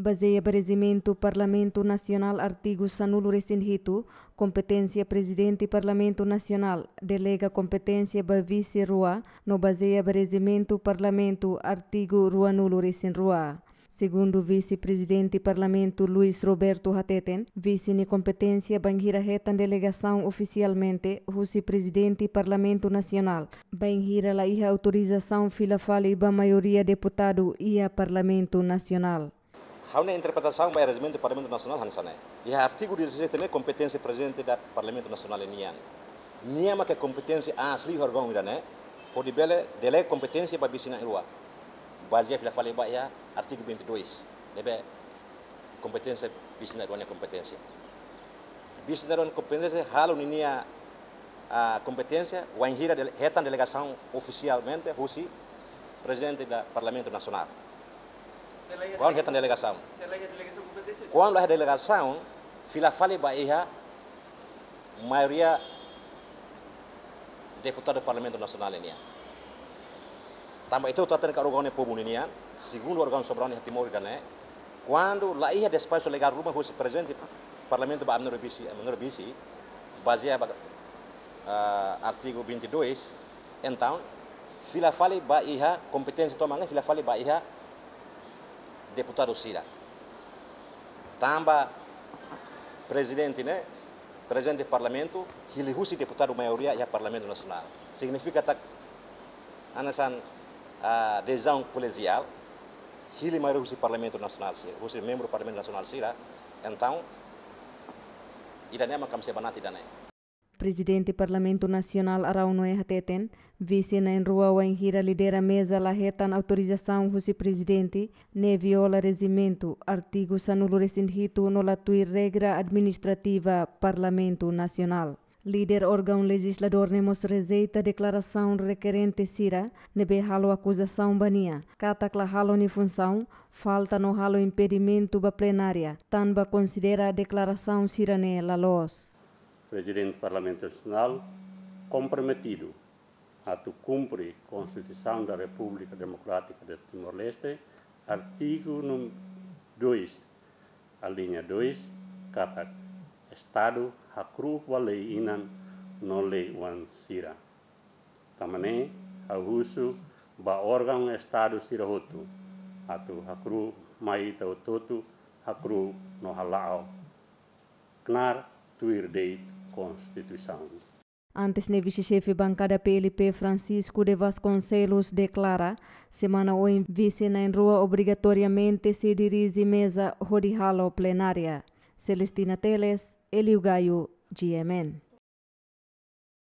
Baseia parecimento Parlamento Nacional artigo sanulo restringido, competência Presidente Parlamento Nacional, delega competência ba vice rua, no baseia parecimento Parlamento artigo rua nulo rua Segundo vice-presidente parlamento Luiz Roberto Hateten, vice ni competência banhira retan delegação oficialmente, vice-presidente parlamento nacional, banhira la autorização fila fale ba maioria deputado a parlamento nacional. Há interpretação para o regimento do Parlamento Nacional Hansané. E o artigo 16 também competência presidente do Parlamento Nacional Nian. Niama que competência asli horgon irane, pode bele dele competência para bicina irua. Baseia fila falei baia artigo 22. Debe competência bicina irua competência. Bicina irua ah, competência halo ninia a competência, o anhira retan delegação oficialmente, Rússia, presidente do Parlamento Nacional. Quando reta delegação? Quando a delegação, fila fale Bahia, maioria deputado do Parlamento Nasional ini. Ya. Tambah itu tatan ke yang povo ini, segundo organ soberano yang Timor dan quando lá ia despacho legal rumah hoje presidente Parlamento ba Amnor Bisi, Amnor Bisi, baseia uh, eh, artigo 22, então, fila fale ba iha competência tomanga fila fale ba iha deputado Cira. Tamba presidente, né? Presidente do parlamento, ele é deputado maioria e parlamento nacional. Significa que anasan uh, adesão colegial, ele maioria husi parlamento nacional, husi membro parlamento nacional Cira. Então, idania makam sebanat idania. Presidente Parlamento Nacional Arauno Errateten, vice na enrua em hira lidera mesa lahetan autorização husi presidente, ne viola regimento, artigo sanulo rescindido no latui regra administrativa Parlamento Nacional. Líder órgão legislador nemos rejeita declaração requerente sira, nebe halo acusação bania, cata halo ni função, falta no halo impedimento ba plenária, tanba considera a declaração sirane los presidente do Parlamento Nacional, comprometido a cumprir a Constituição da República Democrática de Timor-Leste, artigo 2, a linha 2, kata Estado hakru walei inan não lei wan sira. a russo, ba órgão Estado sirahoto, atu hakru maita ototu hakru no halao. Knar tuir deit Constituição. Antes, o vice-chefe bancada PLP Francisco de Vasconcelos declara: semana em vice na rua obrigatoriamente se dirige mesa rodihala plenária. Celestina Teles, Eliugaio, GMN.